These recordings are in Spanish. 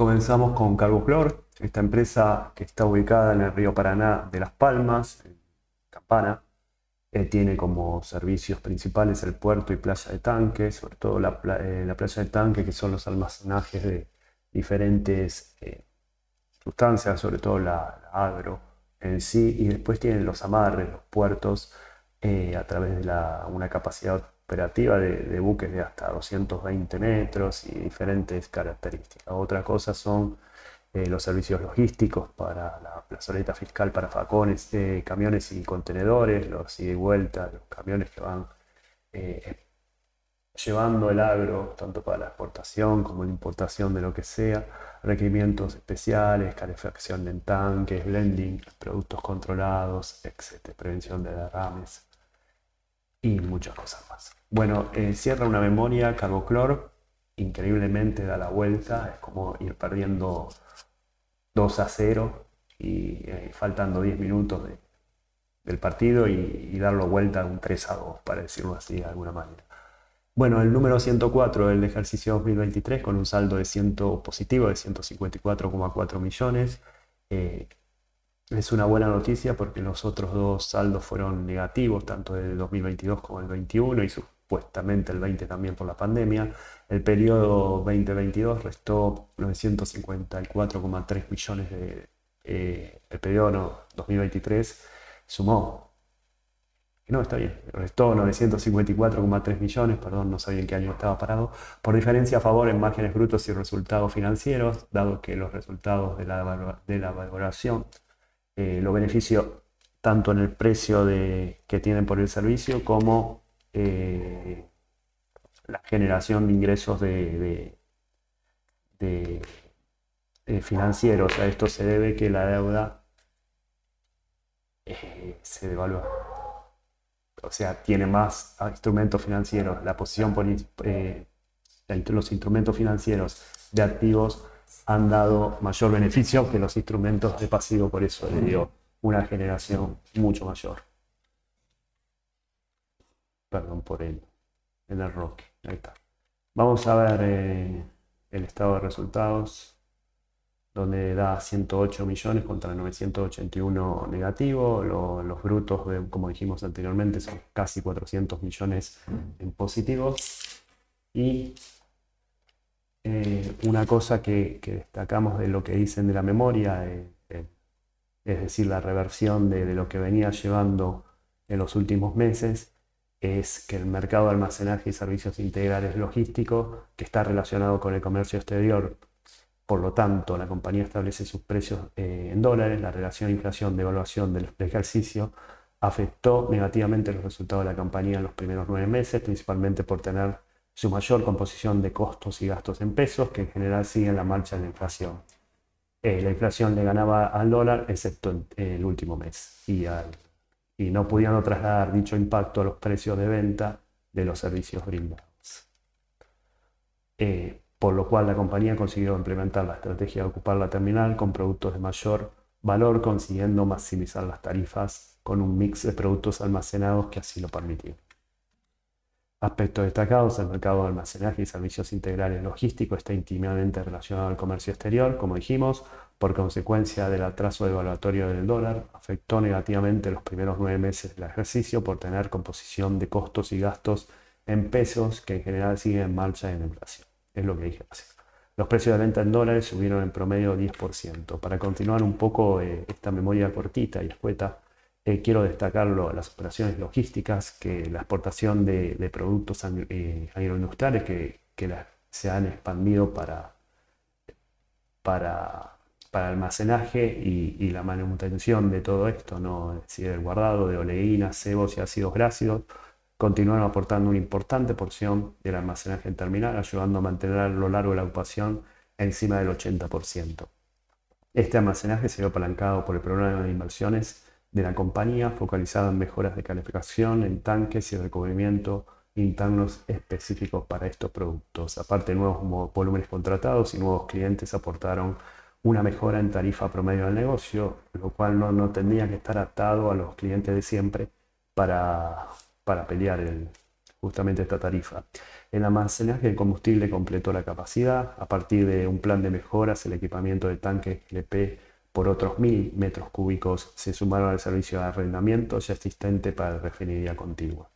Comenzamos con Carboclor, esta empresa que está ubicada en el río Paraná de Las Palmas, en Campana. Eh, tiene como servicios principales el puerto y playa de tanques, sobre todo la, eh, playa de tanques, que son los almacenajes de diferentes eh, sustancias, sobre todo la, agro en sí, y después tienen los amarres, los puertos, a través de una capacidad operativa de, buques de hasta 220 metros y diferentes características. Otra cosa son eh, los servicios logísticos para la plazoleta fiscal para facones, eh, camiones y contenedores, los ida y vuelta, los camiones que van eh, llevando el agro tanto para la exportación como la importación de lo que sea, requerimientos especiales, calefacción en tanques, blending, productos controlados, etc., prevención de derrames y muchas cosas más. Bueno, eh, cierra una memoria, carboclor, increíblemente da la vuelta, es como ir perdiendo 2 a 0 y eh, faltando 10 minutos del partido y, darlo vuelta a un 3 a 2, para decirlo así de alguna manera. Bueno, el número 104 del ejercicio 2023 con un saldo de 100 positivo de 154,4 millones. Eh, es una buena noticia porque los otros dos saldos fueron negativos, tanto el 2022 como el 2021 y supuestamente el 20 también por la pandemia. El periodo 2022 restó 954,3 millones de... Eh, el periodo 2023 sumó. No, está bien, restó 954,3 millones, perdón, no sabía en qué año estaba parado, por diferencia a favor en márgenes brutos y resultados financieros, dado que los resultados de la, de la valoración eh, los beneficios tanto en el precio de, que tienen por el servicio como eh, la generación de ingresos de, financieros. A esto se debe que la deuda eh, se devalúa. O sea, tiene más instrumentos financieros. La posición por, los instrumentos financieros de activos han dado mayor beneficio que los instrumentos de pasivo, por eso le dio una generación mucho mayor. Perdón por el, el error. Ahí está. Vamos a ver eh, el estado de resultados, donde da 108 millones contra 981 negativo. los brutos, como dijimos anteriormente, son casi 400 millones en positivos. Y eh, una cosa que, destacamos de lo que dicen de la memoria, eh, eh, es decir, la reversión de, lo que venía llevando en los últimos meses, es que el mercado de almacenaje y servicios integrales logísticos, que está relacionado con el comercio exterior, por lo tanto, la compañía establece sus precios en dólares, la relación inflación-devaluación del ejercicio afectó negativamente los resultados de la compañía en los primeros nueve meses, principalmente por tener su mayor composición de costos y gastos en pesos, que en general siguen la marcha de la inflación. Eh, la inflación le ganaba al dólar, excepto el último mes, y, no podían trasladar dicho impacto a los precios de venta de los servicios brindados. Eh, por lo cual la compañía consiguió implementar la estrategia de ocupar la terminal con productos de mayor valor, consiguiendo maximizar las tarifas con un mix de productos almacenados que así lo permitieron. Aspectos destacados, el mercado de almacenaje y servicios integrales logísticos está íntimamente relacionado al comercio exterior, como dijimos, por consecuencia del atraso devaluatorio del dólar, afectó negativamente los primeros nueve meses del ejercicio por tener composición de costos y gastos en pesos que en general siguen en marcha en inflación. Es lo que dije hace. Los precios de venta en dólares subieron en promedio 10%. Para continuar un poco eh, esta memoria cortita y escueta, eh, quiero destacar las operaciones logísticas, que la exportación de, productos eh, agroindustriales que, se han expandido para, para, almacenaje y, la manutención de todo esto, ¿no? es decir, el guardado de oleínas, cebos y ácidos grácidos, continúan aportando una importante porción del almacenaje en terminal, ayudando a mantener a lo largo de la ocupación encima del 80%. Este almacenaje se vio apalancado por el programa de inversiones de la compañía focalizada en mejoras de calificación en tanques y recubrimiento internos específicos para estos productos. Aparte, nuevos volúmenes contratados y nuevos clientes aportaron una mejora en tarifa promedio del negocio, lo cual no, tendría que estar atado a los clientes de siempre para, pelear justamente esta tarifa. El almacenaje de combustible completó la capacidad a partir de un plan de mejoras, el equipamiento de tanques LP por otros mil metros cúbicos se sumaron al servicio de arrendamiento ya existente para la refinería contigua.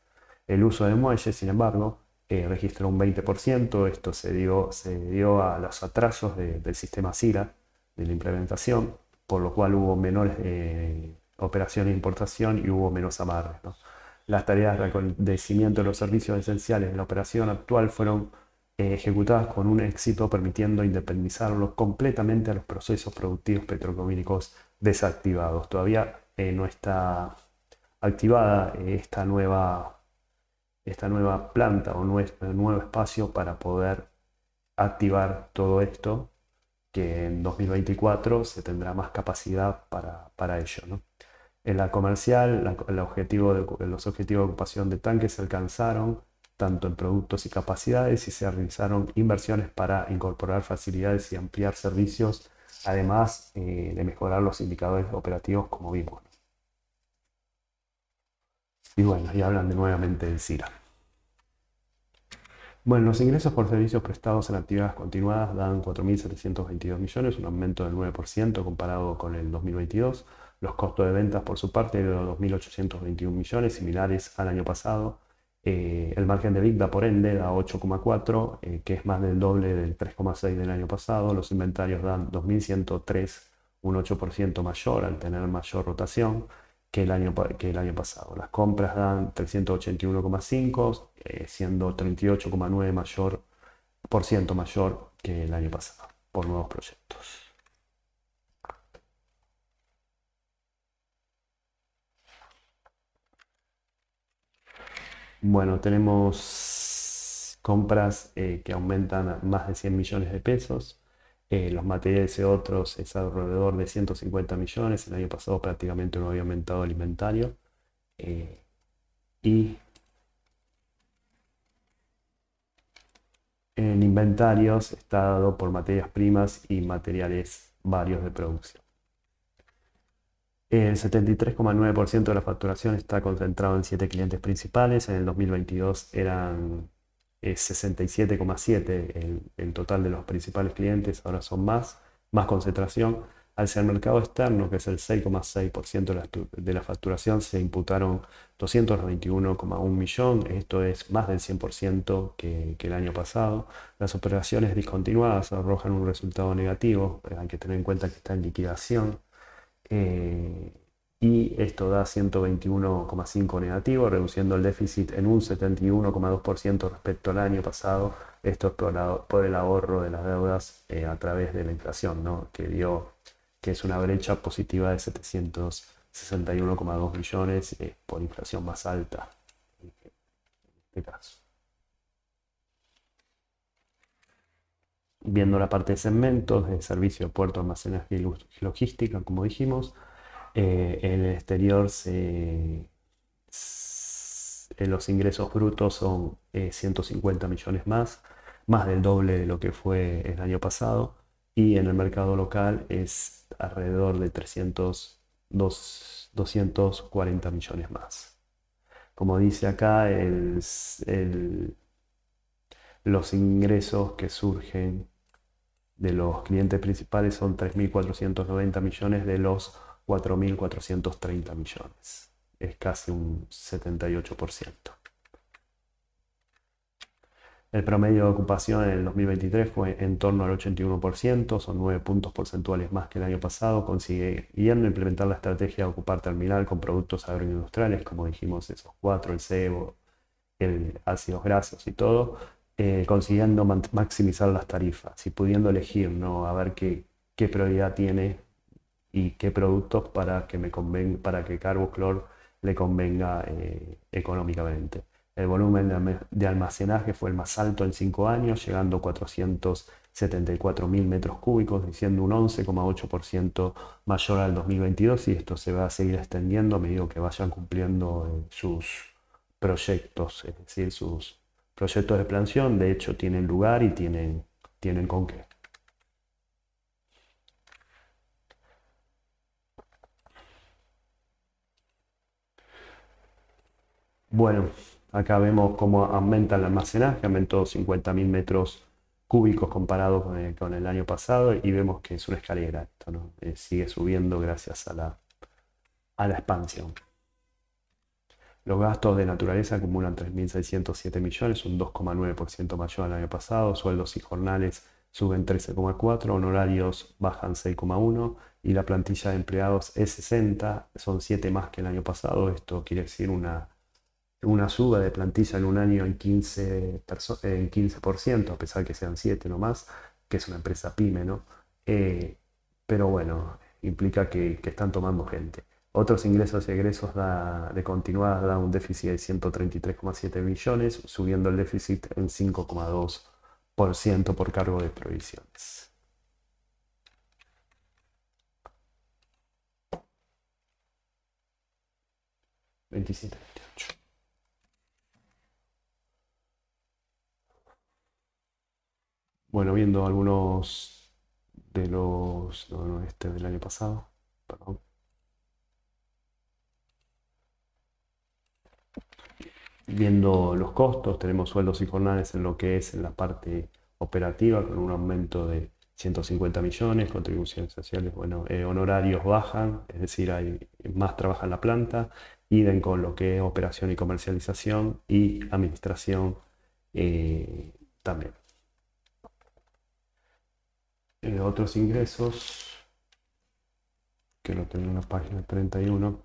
El uso de muelles, sin embargo, eh, registró un 20%. Esto se dio, a los atrasos del sistema SIRA, de la implementación, por lo cual hubo menores eh, operaciones de importación y hubo menos amarres. Las tareas de reconocimiento de los servicios esenciales de la operación actual fueron eh, ejecutadas con un éxito permitiendo independizarlos completamente a los procesos productivos petroquímicos desactivados. Todavía eh, no está activada eh, esta nueva, esta nueva planta o nuestro, nuevo espacio para poder activar todo esto, que en 2024 se tendrá más capacidad para, ello. En la comercial, el objetivo los objetivos de ocupación de tanques se alcanzaron tanto en productos y capacidades y se realizaron inversiones para incorporar facilidades y ampliar servicios, además eh, de mejorar los indicadores operativos como vimos. Y bueno, ahí hablan de nuevamente del CIRA. Bueno, los ingresos por servicios prestados en actividades continuadas dan 4.722 millones, un aumento del 9% comparado con el 2022. Los costos de ventas por su parte de 2.821 millones, similares al año pasado. Eh, el margen de vigda por ende da 8,4, eh, que es más del doble del 3,6 del año pasado. Los inventarios dan 2.103, un 8% mayor al tener mayor rotación que el año, que el año pasado. Las compras dan 381,5, eh, siendo 38,9 mayor mayor que el año pasado por nuevos proyectos. Bueno, tenemos compras eh, que aumentan más de 100 millones de pesos. Eh, los materiales y e otros es alrededor de 150 millones. El año pasado prácticamente no había aumentado el inventario. Eh, y en inventarios está dado por materias primas y materiales varios de producción. El 73,9% de la facturación está concentrado en siete clientes principales. En el 2022 eran 67,7 eh, el, total de los principales clientes, ahora son más, más concentración. Hacia el mercado externo, que es el 6,6% de la, facturación, se imputaron 221,1 millones. esto es más del 100% que, el año pasado. Las operaciones discontinuadas arrojan un resultado negativo, hay que tener en cuenta que está en liquidación. Eh, y esto da 121,5 negativo, reduciendo el déficit en un 71,2% respecto al año pasado. Esto es por, el ahorro de las deudas eh, a través de la inflación, que dio que es una brecha positiva de 761,2 millones eh, por inflación más alta en este caso. viendo la parte de segmentos, de servicio, puerto, almacenaje y logística, como dijimos. Eh, en el exterior eh, los ingresos brutos son 150 eh, millones más, más del doble de lo que fue el año pasado. Y en el mercado local es alrededor de 300, 240 millones más. Como dice acá, los ingresos que surgen de los clientes principales son 3.490 millones de los 4.430 millones. Es casi un 78%. El promedio de ocupación en el 2023 fue en torno al 81%, son 9 puntos porcentuales más que el año pasado, Consigue, consiguiendo implementar la estrategia de ocupar terminal con productos agroindustriales, como dijimos, esos cuatro, el cebo, el ácidos grasos y todo, eh, consiguiendo maximizar las tarifas y pudiendo elegir, ¿no? A ver qué, prioridad tiene y qué productos para que, me convenga para que Carboclor le convenga eh, económicamente. El volumen de almacenaje fue el más alto en cinco años, llegando a 474 mil metros cúbicos, siendo un 11,8% mayor al 2022 y esto se va a seguir extendiendo a medida que vayan cumpliendo eh, sus proyectos, es decir, sus proyectos de expansión, de hecho, tienen lugar y tienen, tienen con qué. Bueno, acá vemos cómo aumenta el almacenaje, aumentó 50.000 metros cúbicos comparado con el, año pasado y vemos que es una escalera, esto ¿no? Eh, sigue subiendo gracias a a la expansión. Los gastos de naturaleza acumulan 3.607 millones, un 2,9% mayor al año pasado. Sueldos y jornales suben 13,4, honorarios bajan 6,1 y la plantilla de empleados es 60, son 7 más que el año pasado. Esto quiere decir una, una suba de plantilla en un año en 15%, en 15% a pesar que sean 7 nomás, que es una empresa pyme, ¿no? Eh, pero bueno, implica que, que están tomando gente. Otros ingresos y egresos de continuadas da un déficit de 133,7 millones, subiendo el déficit en 5,2% por cargo de provisiones. Veintisiete, Bueno, viendo algunos de los... No, no, este del año pasado, perdón. viendo los costos, tenemos sueldos y jornales en lo que es en la parte operativa con un aumento de 150 millones, contribuciones sociales, bueno, eh, honorarios bajan, es decir, hay más trabaja en la planta, idem con lo que es operación y comercialización y administración eh, también. Eh, otros ingresos, que lo tengo en la página 31,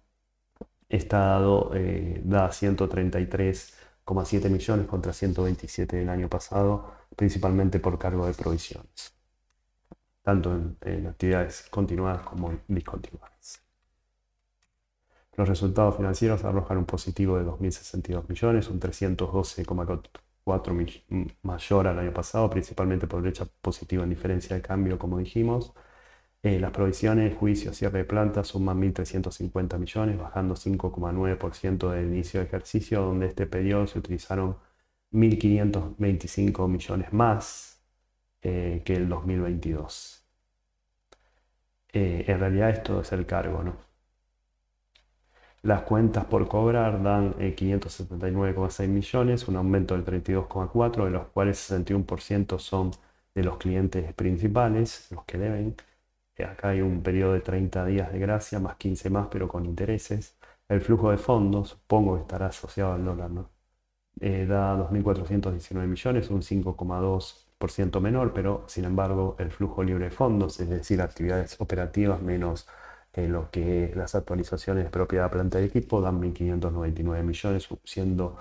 está dado, eh, da 133,7 millones contra 127 del año pasado, principalmente por cargo de provisiones, tanto en, actividades continuadas como discontinuadas. Los resultados financieros arrojan un positivo de 2.062 millones, un 312,4 mayor al año pasado, principalmente por brecha positiva en diferencia de cambio, como dijimos, eh, las provisiones, juicio, cierre de planta suman 1.350 millones, bajando 5,9% del inicio de ejercicio, donde este periodo se utilizaron 1.525 millones más eh, que el 2022. Eh, en realidad esto es el cargo, ¿no? Las cuentas por cobrar dan 579,6 millones, un aumento del 32,4, de los cuales 61% son de los clientes principales, los que deben, Acá hay un periodo de 30 días de gracia, más 15 más, pero con intereses. El flujo de fondos, supongo que estará asociado al dólar, ¿no? Eh, da 2.419 millones, un 5,2% menor, pero sin embargo el flujo libre de fondos, es decir, actividades operativas menos eh, lo que las actualizaciones de propiedad planta de equipo, dan 1.599 millones, siendo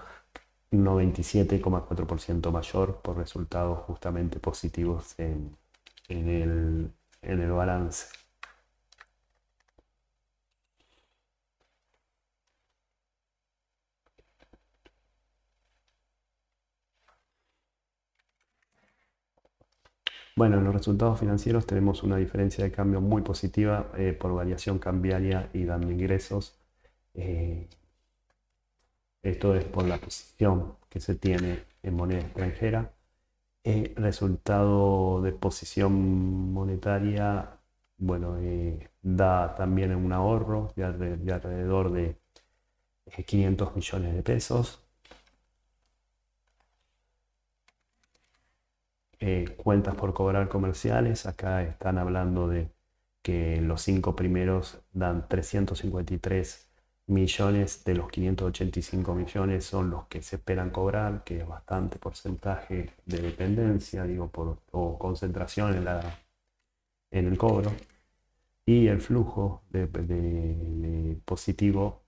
97,4% mayor por resultados justamente positivos en el en el balance. Bueno, en los resultados financieros tenemos una diferencia de cambio muy positiva eh, por variación cambiaria y dando ingresos. Eh, esto es por la posición que se tiene en moneda extranjera. Eh, resultado de posición monetaria, bueno, eh, da también un ahorro de, alrededor de 500 eh, millones de pesos. cuentas por cobrar comerciales, acá están hablando de que los cinco primeros dan 353 millones de los 585 millones son los que se esperan cobrar, que es bastante porcentaje de dependencia, digo, por, o concentración en, la, en el cobro. Y el flujo de, positivo,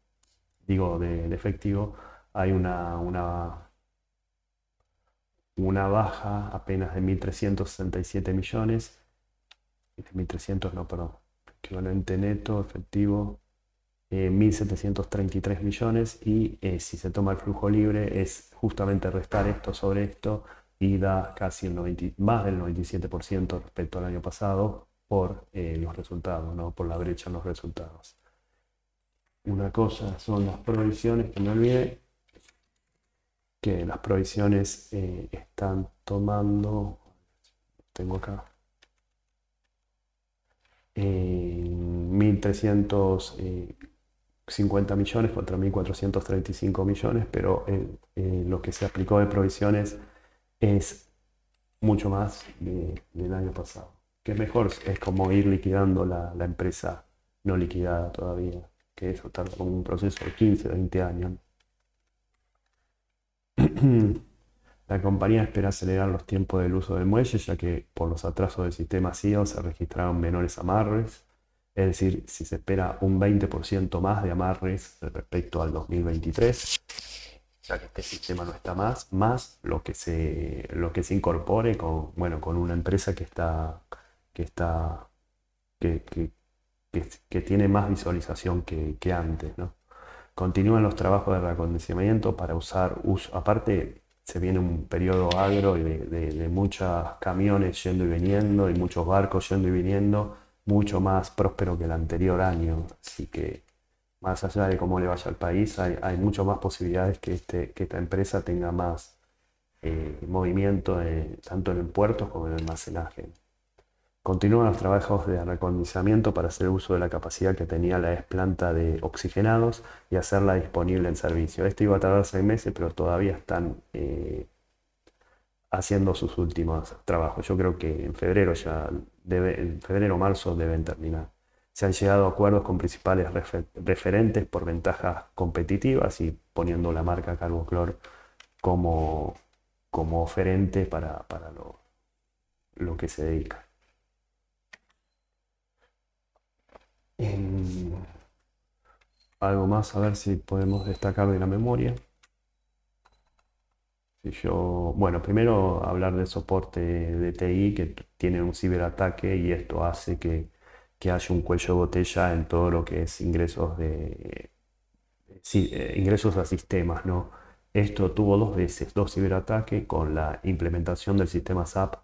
digo, de, efectivo, hay una, una, una baja apenas de 1.367 millones. 1.300, no, perdón. Equivalente neto, efectivo, 1.733 eh, millones y eh, si se toma el flujo libre es justamente restar esto sobre esto y da casi el 90, más del 97% respecto al año pasado por eh, los resultados, por la brecha en los resultados. Una cosa son las provisiones, que me olvidé, que las provisiones están tomando, tengo acá, 1.300 50 millones contra 1.435 millones, pero eh, eh, lo que se aplicó de provisiones es mucho más del año pasado. Que mejor, es como ir liquidando la, empresa no liquidada todavía, que eso tarda como un proceso de 15, 20 años. La compañía espera acelerar los tiempos del uso de muelle, ya que por los atrasos del sistema CEO se registraron menores amarres es decir, si se espera un 20% más de amarres respecto al 2023, ya que este sistema no está más, más lo que se, lo que se incorpore con, bueno, con una empresa que está, que está, que, que, tiene más visualización que, antes, ¿no? Continúan los trabajos de reacondicionamiento para usar uso. Aparte, se viene un periodo agro y de, de, de muchos camiones yendo y viniendo y muchos barcos yendo y viniendo mucho más próspero que el anterior año. Así que más allá de cómo le vaya al país, hay, mucho más posibilidades este, que, esta empresa tenga más eh, movimiento tanto en el puerto como en el almacenaje. Continúan los trabajos de recondicionamiento para hacer uso de la capacidad que tenía la ex planta de oxigenados y hacerla disponible en servicio. Esto iba a tardar seis meses, pero todavía están eh, haciendo sus últimos trabajos. Yo creo que en febrero ya, en febrero o marzo deben terminar. Se han llegado a acuerdos con principales referentes por ventajas competitivas y poniendo la marca Carboclor como, como oferente para, lo, que se dedica. Em, algo más, a ver si podemos destacar de la memoria yo, bueno, primero hablar del soporte de TI que tiene un ciberataque y esto hace que, haya un cuello de botella en todo lo que es ingresos de eh, ingresos a sistemas, ¿no? Esto tuvo dos veces, dos ciberataques con la implementación del sistema SAP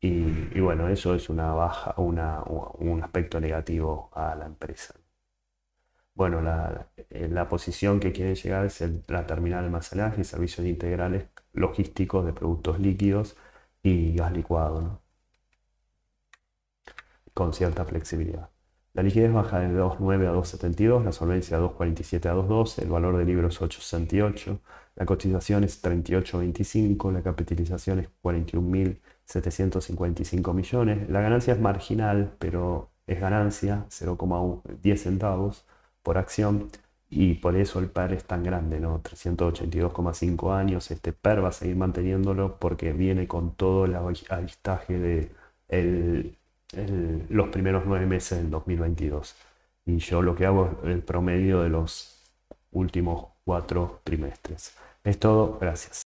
y, bueno, eso es una baja, una, un aspecto negativo a la empresa. Bueno, la, eh, posición que quiere llegar es la terminal de almacenaje y servicios integrales logísticos de productos líquidos y gas licuado, con cierta flexibilidad. La liquidez baja de 2.9 a 2.72, la solvencia de 2.47 a 2.12, el valor de libros 8.68, la cotización es 38.25, la capitalización es 41.755 millones, la ganancia es marginal, pero es ganancia, 0,10 centavos por acción, y por eso el PER es tan grande, ¿no? 382,5 años. Este PER va a seguir manteniéndolo porque viene con todo el avistaje de los primeros nueve meses del 2022. Y yo lo que hago es el promedio de los últimos cuatro trimestres. Es todo, gracias.